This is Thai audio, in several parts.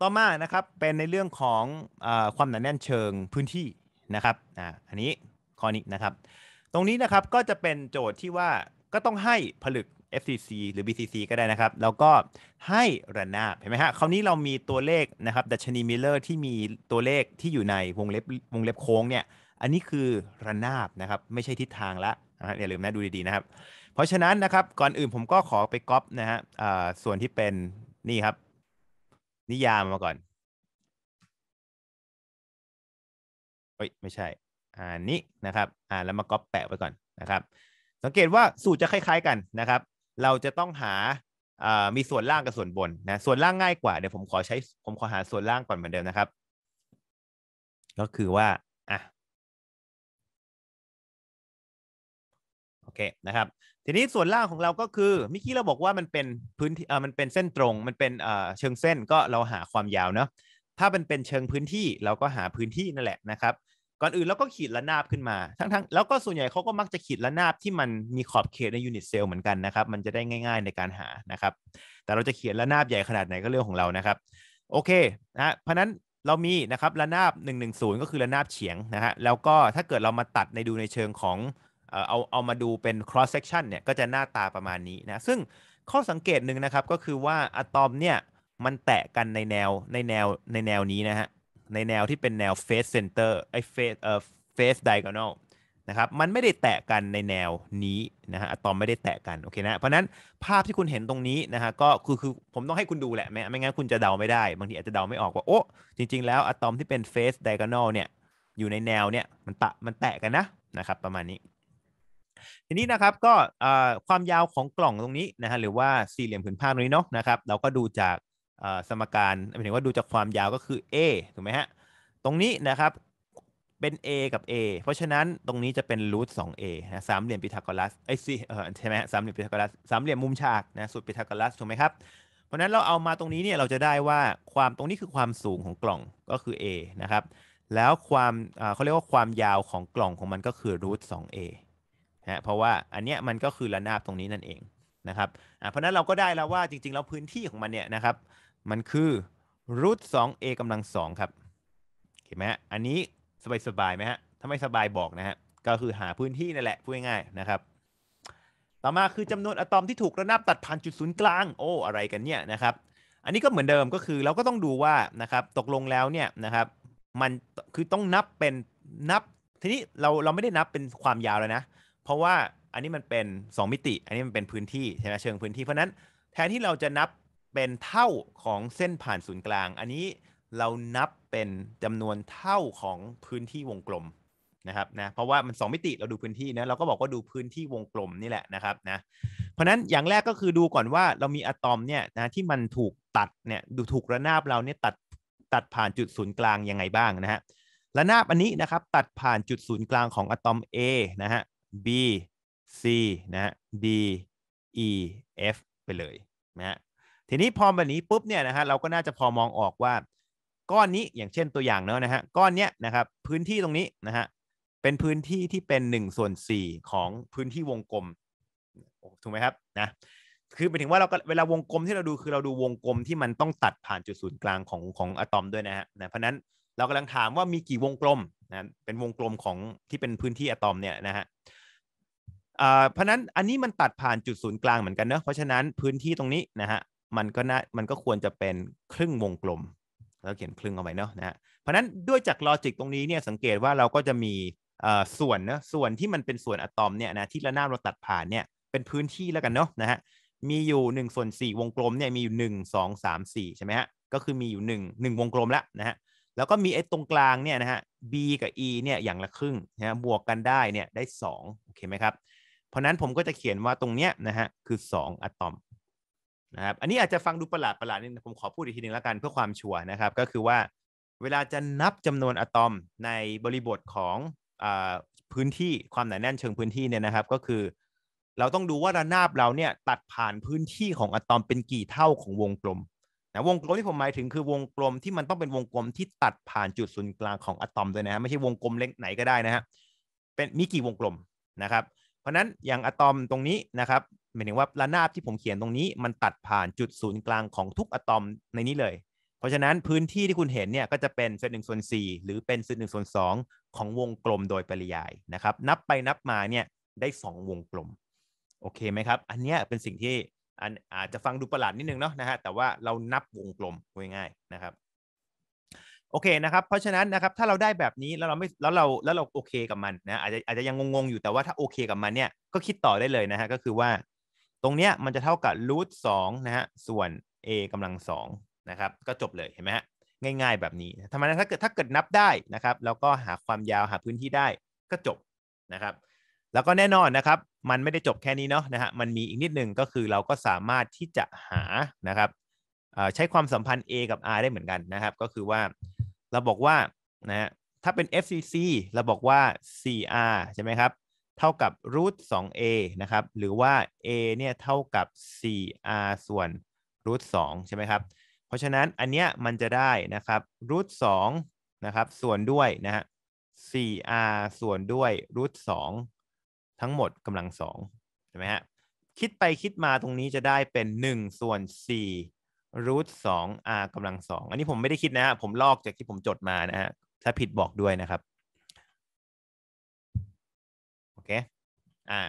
ต่อมานะครับเป็นในเรื่องของอความหนาแน่นเชิงพื้นที่นะครับอ่าอันนี้ข้อนี้นะครับ ตรงนี้นะครับก็จะเป็นโจทย์ที่ว่าก็ต้องให้ผลึก FCC หรือ BCC ก็ได้นะครับ แล้วก็ให้ระนาบเห็นไหมฮะคราวนี้เรามีตัวเลขนะครับดัชนีมิลเลอร์ที่มีตัวเลขที่อยู่ในวงเล็บวงเล็บโค้งเนี่ย อันนี้คือระนาบนะครับ ไม่ใช่ทิศทางละนะอย่าลืมนะดูดีๆนะครับ เพราะฉะนั้นนะครับก่อนอื่นผมก็ขอไปก๊อปนะฮะส่วนที่เป็นนี่ครับนิยามมาก่อน เฮ้ยไม่ใช่ อ่านี้นะครับ อ่า แล้วมาก๊อปแปะไว้ก่อนนะครับ สังเกตว่าสูตรจะคล้าย ๆ กันนะครับ เราจะต้องหาอ่ามีส่วนล่างกับส่วนบนนะ ส่วนล่างง่ายกว่า เดี๋ยวผมขอใช้ ผมขอหาส่วนล่างก่อนเหมือนเดิมนะครับ ก็คือว่า อ่ะ โอเค นะครับทีนี้ส่วนล่างของเราก็คือเมื่อกี้เราบอกว่ามันเป็นพื้นที่มันเป็นเส้นตรงมันเป็นเชิงเส้นก็เราหาความยาวเนาะถ้ามันเป็นเชิงพื้นที่เราก็หาพื้นที่นั่นแหละนะครับ ก่อนอื่นเราก็ขีดระนาบขึ้นมาทั้งๆแล้วก็ส่วนใหญ่เขาก็มักจะขีดระนาบที่มันมีขอบเขตในยูนิตเซลล์เหมือนกันนะครับ มันจะได้ง่ายๆในการหานะครับ แต่เราจะเขียนระนาบใหญ่ขนาดไหนก็เรื่องของเรานะครับ โอเคนะเพราะนั้นเรามีนะครับระนาบ 110ก็คือระนาบเฉียงนะฮะแล้วก็ถ้าเกิดเรามาตัดในดูในเชิงของเอาเอามาดูเป็น cross section เนี่ยก็จะหน้าตาประมาณนี้นะ ซึ่งข้อสังเกตหนึ่งนะครับก็คือว่าอะตอมเนี่ย มันแตะกันในแนวในแนว ในแนวนี้นะฮะ ในแนวที่เป็นแนว face center ไอ้ face เอ่อ face diagonal นะครับ มันไม่ได้แตะกันในแนวนี้ นะฮะอะตอมไม่ได้แตะกัน โอเคนะ เพราะนั้นภาพที่คุณเห็นตรงนี้นะฮะก็คือคือผมต้องให้คุณดูแหละ ไม่ไม่งั้นคุณจะเดาไม่ได้บางทีอาจจะเดาไม่ออกว่าโอ้จริงๆแล้วอะตอมที่เป็น face diagonal เนี่ยอยู่ในแนวเนี่ยมันตะมันแตะกันนะนะครับประมาณนี้ทีนี้นะครับก็ความยาวของกล่องตรงนี้นะฮะหรือว่าสี่เหลี่ยมผืนผ้าตรงนี้เนาะนะครับเราก็ดูจากสมการหมายถึงว่าดูจากความยาวก็คือ a ถูกไหมฮะตรงนี้นะครับเป็น a กับ a เพราะฉะนั้นตรงนี้จะเป็นรูทสองเนะสามเหลี่ยมพีทาโกรัสไอซีเออใช่ไหมสามเหลี่ยมพีทาโกรัสสามเหลี่ยมมุมฉากนะสูตรพีทาโกรัสถูกไหมครับเพราะนั้นเราเอามาตรงนี้เนี่ยเราจะได้ว่าความตรงนี้คือความสูงของกล่องก็คือ a นะครับแล้วความเขาเรียกว่าความยาวของกล่องของมันก็คือรูทสองเฮะเพราะว่าอันเนี้ยมันก็คือระนาบตรงนี้นั่นเองนะครับเพราะนั้นเราก็ได้แล้วว่าจริงๆแล้วพื้นที่ของมันเนี่ยนะครับ มันคือรูทสองเอกำลังสองครับเห็นไหมฮะอันนี้สบายสบายไหมฮะถ้าไม่สบายบอกนะฮะก็คือหาพื้นที่นั่นแหละพูดง่ายๆนะครับต่อมาคือจำนวนอะตอมที่ถูกระนาบตัดผ่านจุดศูนย์กลางโอ้อะไรกันเนี่ยนะครับอันนี้ก็เหมือนเดิมก็คือเราก็ต้องดูว่านะครับตกลงแล้วเนี่ยนะครับมันคือต้องนับเป็นนับ ทีนี้เราเราไม่ได้นับเป็นความยาวแล้วนะเพราะว่าอันนี้มันเป็น 2 มิติ อันนี้มันเป็นพื้นที่ใช่ไหมเชิงพื้นที่เพราะนั้นแทนที่เราจะนับเป็นเท่าของเส้นผ่านศูนย์กลาง อันนี้เรานับเป็นจำนวนเท่าของพื้นที่วงกลมนะครับนะเพราะว่ามัน 2 มิติเราดูพื้นที่นะเราก็บอกว่าดูพื้นที่วงกลมนี่แหละนะครับนะเพราะนั้นอย่างแรกก็คือดูก่อนว่าเรามีอะตอมเนี่ยนะที่มันถูกตัดเนี่ยดูถูกระนาบเราเนี่ยตัดตัดผ่านจุดศูนย์กลางยังไงบ้างนะฮะระนาบอันนี้นะครับตัดผ่านจุดศูนย์กลางของอะตอม A นะฮะ B C นะ D E F ไปเลยนะทีนี้พอแบบนี้ปุ๊บเนี่ยนะฮะเราก็น่าจะพอมองออกว่าก้อนนี้อย่างเช่นตัวอย่างเนาะนะฮะก้อนเนี้ยนะครับ พื้นที่ตรงนี้นะฮะเป็นพื้นที่ที่เป็น1ส่วน4ของพื้นที่วงกลมถูกไหมครับนะคือหมายถึงว่าเราเวลาวงกลมที่เราดูคือเราดูวงกลมที่มัน ต้องตัดผ่านจุดศูนย์กลางของของอะตอมด้วยนะฮะนะเพราะนั้นเรากำลังถามว่ามีกี่วงกลมนะเป็นวงกลมของที่เป็นพื้นที่อะตอมเนี่ยนะฮะเพราะนั้นอันนี้มันตัดผ่านจุดศูนย์กลางเหมือนกันเนะเพราะฉะนั้นพื้นที่ตรงนี้นะฮะมันก็น่ามันก็ควรจะเป็นครึ่งวงกลม แล้วเขียนครึ่งเอาไว้เนาะนะฮะเพราะนั้นด้วยจากลอจิกตรงนี้เนี่ยสังเกตว่าเราก็จะมีส่วนนะส่วนที่มันเป็นส่วนอะตอมเนี่ยนะที่ระนาบเราตัดผ่านเนี่ยเป็นพื้นที่แล้วกันเนาะนะฮะมีอยู่1ส่วน4วงกลมเนี่ยมีอยู่ 1 2 3 4 ใช่ไหมฮะก็คือมีอยู่ 1 1 วงกลมละนะฮะแล้วก็มีไอ้ตรงกลางเนี่ยนะฮะ b กับ e เนี่ยอย่างละครึ่งนะบวกกันได้เนี่ยได้2โอเคไหมครับราะนั้นผมก็จะเขียนว่าตรงเนี้ยนะฮะคือ 2 อะตอมนะครับอันนี้อาจจะฟังดูประหลาดประหลาดนิดผมขอพูดอีกทีหนึ่งแล้วกันเพื่อความชัวร์นะครับ ก็คือว่าเวลาจะนับจำนวนอะตอมในบริบทของอพื้นที่ความหนาแน่นเชิงพื้นที่เนี่ยนะครับ ก็คือเราต้องดูว่าระนาบเราเนี่ยตัดผ่านพื้นที่ของอะตอมเป็นกี่เท่าของวงกลมนะวงกลมที่ผมหมายถึงคือวงกลมที่มันต้องเป็นวงกลมที่ตัดผ่านจุดศูนย์กลางของอะตอมด้วยนะฮะไม่ใช่วงกลมเล็กไหนก็ได้นะฮะเป็นมีกี่วงกลมนะครับราะนั้นอย่างอะตอมตรงนี้นะครับหมายถึงว่าระนาบที่ผมเขียนตรงนี้มันตัดผ่านจุดศูนย์กลางของทุกอะตอมในนี้เลย เพราะฉะนั้นพื้นที่ที่คุณเห็นเนี่ยก็จะเป็นเศษหนึ่งส่วนสี่หรือเป็นเศษหนึ่งส่วนสองของวงกลมโดยปริยายนะครับ นับไปนับมาเนี่ยได้สองวงกลม โอเคไหมครับอันนี้เป็นสิ่งที่อาจจะฟังดูประหลาดนิดนึงเนาะนะฮะแต่ว่าเรานับวงกลมง่ายๆนะครับโอเคนะครับ เพราะฉะนั้นนะครับ ถ้าเราได้แบบนี้แล้วเราไม่ แล้วเรา แล้วเราโอเคกับมันนะ อาจจะอาจจะยังงงๆอยู่ แต่ว่าถ้าโอเค กับมันเนี่ย ก็คิดต่อได้เลยนะฮะ ก็คือว่า ตรงเนี้ยมันจะเท่ากับรูทสองนะฮะ ส่วน a กำลังสองนะครับ ก็จบเลยเห็นไหมฮะ ง่ายๆแบบนี้ทำไมนะ ถ้าเกิดถ้าเกิดนับได้นะครับ แล้วก็หาความยาวหาพื้นที่ได้ ก็จบนะครับ แล้วก็แน่นอนนะครับ มันไม่ได้จบแค่นี้เนาะนะฮะ มันมีอีกนิดหนึ่งก็คือเราก็สามารถที่จะหานะครับใช้ความสัมพันธ์ A กับ R ได้เหมือนกันนะครับ ก็คือว่าเราบอกว่านะถ้าเป็น FCC เราบอกว่า CR ใช่ไหมครับ เท่ากับ root 2A นะครับ หรือว่า A เนี่ย เท่ากับ CR ส่วน root 2ใช่ไหมครับ เพราะฉะนั้นอันเนี้ยมันจะได้นะครับ root 2นะครับ ส่วนด้วยนะฮะ CR ส่วนด้วย root 2ทั้งหมดกำลัง 2 ใช่ไหมฮะคิดไปคิดมาตรงนี้จะได้เป็น 1 ส่วน 4รูทสอง r กำลังสองอันนี้ผมไม่ได้คิดนะ ผมลอกจากที่ผมจด มานะฮะ ถ้า ผิดบอกด้วยนะครับ โอเค อ่า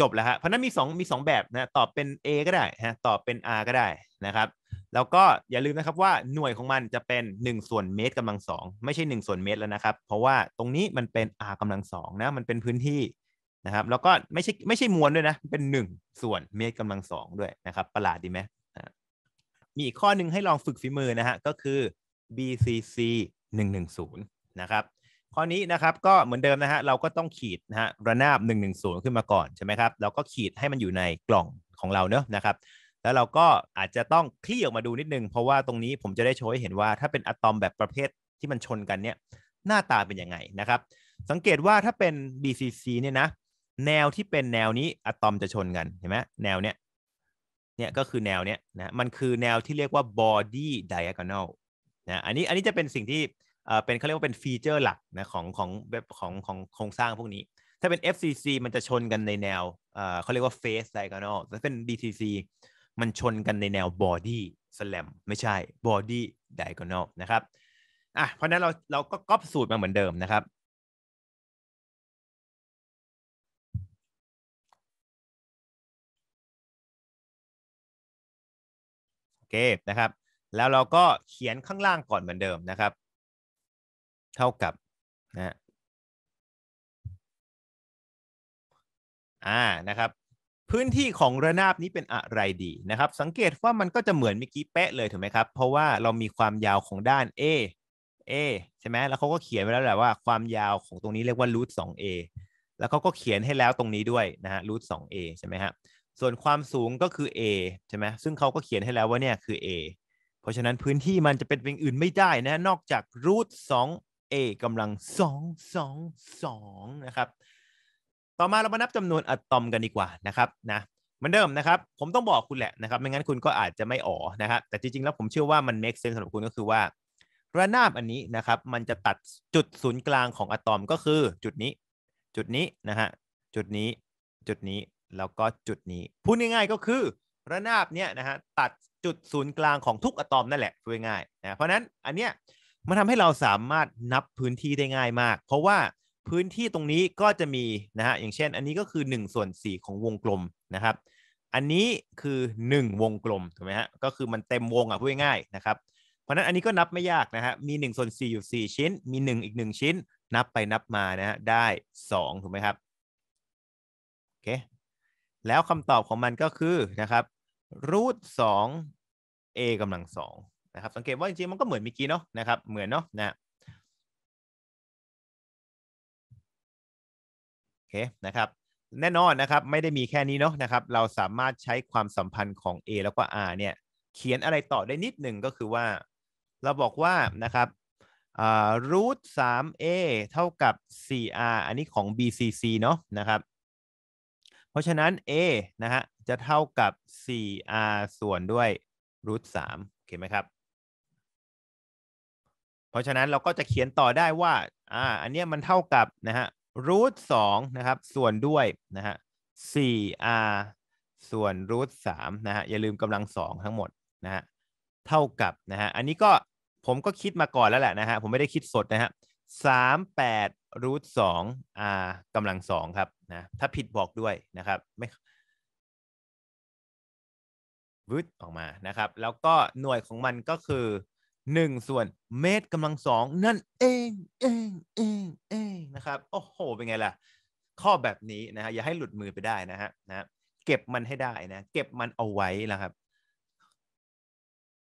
จบแล้วฮะ เพราะนั้นมีสองมีสองแบบนะ ตอบเป็น a ก็ได้ฮะตอบเป็น r ก็ได้นะครับ แล้วก็อย่าลืมนะครับว่าหน่วยของมันจะเป็น1ส่วนเมตรกำลังสอง ไม่ใช่1ส่วนเมตรแล้วนะครับ เพราะว่าตรงนี้มันเป็น r กำลังสองนะ มันเป็นพื้นที่นะครับ แล้ว ก็ไม่ใช่ไม่ใช่มวลด้วยนะ เป็น1ส่วนเมตรกำลังสองด้วยนะครับ ประหลาดดีไหมมีอีกข้อนึงให้ลองฝึกฝีมือนะฮะก็คือ BCC 110นะครับข้อนี้นะครับก็เหมือนเดิมนะฮะเราก็ต้องขีดนะฮะระนาบ 110 ขึ้นมาก่อนใช่ไหมครับเราก็ขีดให้มันอยู่ในกล่องของเราเนอะนะครับแล้วเราก็อาจจะต้องคลี่ออกมาดูนิดนึง เพราะว่าตรงนี้ผมจะได้โชว์ให้เห็นว่า ถ้าเป็นอะตอมแบบประเภทที่มันชนกันเนี่ยหน้าตาเป็นยังไง นะครับสังเกตว่าถ้าเป็น BCC เนี่ยนะแนวที่เป็นแนวนี้อะตอมจะชนกันเห็นไหมแนวเนี้ยเนี่ยก็คือแนวเนี้ยนะมันคือแนวที่เรียกว่า body diagonal นะอันนี้อันนี้จะเป็นสิ่งที่เป็นเขาเรียกว่าเป็นฟีเจอร์หลักนะของของเว็บของของโครงสร้างพวกนี้ ถ้าเป็น FCC มันจะชนกันในแนวเขาเรียกว่า face diagonal ถ้าเป็น BTC มันชนกันในแนว body slam ไม่ใช่ body diagonal นะครับ อ่ะเพราะนั้นเราเราก็ก๊อปสูตรมาเหมือนเดิมนะครับ escape นะครับแล้วเราก็เขียนข้างล่างก่อนเหมือนเดิมนะครับ เท่ากับนะอ่านะครับ พื้นที่ของระนาบนี้เป็นอะไรดีนะครับ สังเกตว่ามันก็จะเหมือนเมื่อกี้เป๊ะเลยถูกไหมครับเพราะว่าเรามีความยาวของด้าน A A ใช่ไหมแล้วเขาก็เขียนไว้แล้วแหละว่าความยาวของตรงนี้เรียกว่า root 2 A แล้วเขาก็เขียนให้แล้วตรงนี้ด้วยนะฮะ root 2 A ใช่ไหมครับส่วนความสูงก็คือ A ใช่ไหมซึ่งเขาก็เขียนให้แล้วว่าเนี่ยคือ A เพราะฉะนั้นพื้นที่มันจะเป็นเป็นอื่นไม่ได้นะนอกจากรูทสอง A กำลังสองสองสองนะครับ ต่อมาเรามานับจำนวนอะตอมกันดีกว่านะครับนะเหมือนเดิมนะครับ ผมต้องบอกคุณแหละนะครับ ไม่งั้นคุณก็อาจจะไม่อ๋อนะครับ แต่จริงๆแล้วผมเชื่อว่ามัน make sense สำหรับคุณก็คือว่า ระนาบอันนี้นะครับมันจะตัดจุดศูนย์กลางของอะตอมก็คือจุดนี้ จุดนี้นะฮะจุดนี้จุดนี้แล้วก็จุดนี้พูดง่ายๆก็คือระนาบเนี่ยนะฮะตัดจุดศูนย์กลางของทุกอะตอมนั่นแหละพูดง่ายนะเพราะนั้นอันเนี้ยมันทำให้เราสามารถนับพื้นที่ได้ง่ายมาก เพราะว่าพื้นที่ตรงนี้ก็จะมีนะฮะอย่างเช่นอันนี้ก็คือ1ส่วน4ของวงกลมนะครับ อันนี้คือ 1 วงกลมถูกไหมฮะก็คือมันเต็มวงอ่ะพูดง่ายๆนะครับ เพราะนั้นอันนี้ก็นับไม่ยากนะฮะมี1ส่วน4อยู่4ชิ้นมี1อีก1ชิ้น นับไปนับมานะฮะได้2ถูกไหมครับโอเคแล้วคำตอบของมันก็คือนะครับ รูทสอง a กำลังสองนะครับสังเกตว่าจริงๆ มันก็เหมือนเมื่อกี้ เนาะนะครับเหมือนเนาะนะโอเคนะครับ แน่นอนนะครับ ไม่ได้มีแค่นี้เนาะนะครับ เราสามารถใช้ความสัมพันธ์ของ a แล้วก็ r เนี่ย เขียนอะไรต่อได้นิดหนึ่งก็คือว่าเราบอกว่านะครับรูทสาม a เท่ากับ cr อันนี้ของ bcc เนาะนะครับเพราะฉะนั้น a นะฮะ จะเท่ากับ 4r ส่วน ด้วยรูทสามโอเคไหมครับ เพราะฉะนั้นเราก็จะเขียนต่อได้ว่า อ่า อันเนี้ยมันเท่ากับนะฮะรูทสองนะครับ ส่วนด้วยนะฮะ 4r ส่วนรูทสามนะฮะ อย่าลืมกำลังสองทั้งหมดนะฮะ เท่ากับนะฮะ อันนี้ก็ ผมก็คิดมาก่อนแล้วแหละนะฮะ ผมไม่ได้คิดสดนะฮะสามแปดรูทสอง r กำลังสอง ครับนะ ถ้าผิดบอกด้วยนะครับไม่วืดออกมานะครับ แล้วก็หน่วยของมันก็คือ 1 ส่วนเมตรกำลังสองนั่นเองเองเองเองนะครับ โอ้โห เป็นไงล่ะ ข้อแบบนี้นะฮะ อย่าให้หลุดมือไปได้นะฮะนะ เก็บมันให้ได้นะ เก็บมันเอาไว้นะครับ